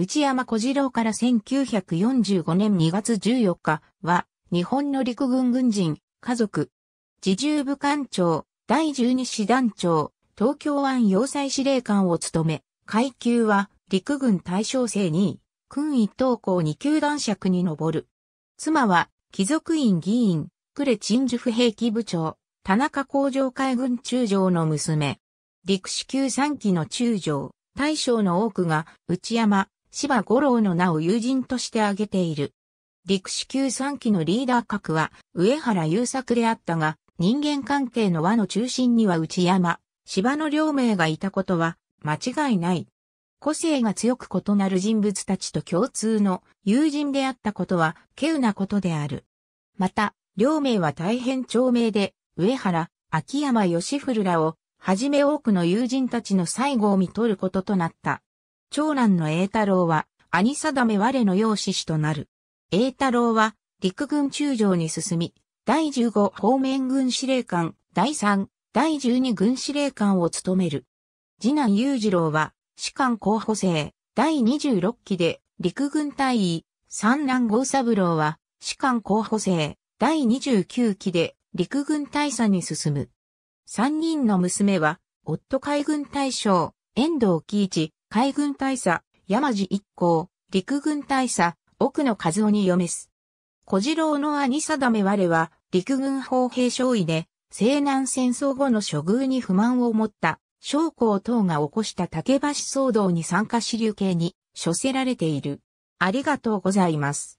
内山小次郎から1945年2月14日は、日本の陸軍軍人、家族、自重部官長、第十二師団長、東京湾要塞司令官を務め、階級は陸軍大将制2位、軍一等校2級男爵に上る。妻は、貴族院議員、呉鎮守府兵器部長、田中工場海軍中将の娘。陸士級3期の中将、大将の多くが、内山、芝五郎の名を友人として挙げている。陸士級三期のリーダー格は上原優作であったが、人間関係の輪の中心には内山、芝の両名がいたことは間違いない。個性が強く異なる人物たちと共通の友人であったことは、稀有なことである。また、両名は大変長命で、上原、秋山義古らを、はじめ多くの友人たちの最後を見取ることとなった。長男の栄太郎は、兄定め我の養子子となる。栄太郎は、陸軍中将に進み、第15方面軍司令官、第3、第12軍司令官を務める。次男雄次郎は、士官候補生、第26期で、陸軍大尉、三男郷三郎は、士官候補生、第29期で、陸軍大佐に進む。三人の娘は、夫海軍大将、遠藤喜一、海軍大佐、山地一行、陸軍大佐、奥野和夫に嫁す。小次郎の兄定め我は、陸軍砲兵少尉で、西南戦争後の処遇に不満を持った、将校等が起こした竹橋騒動に参加し流刑に処せられている。ありがとうございます。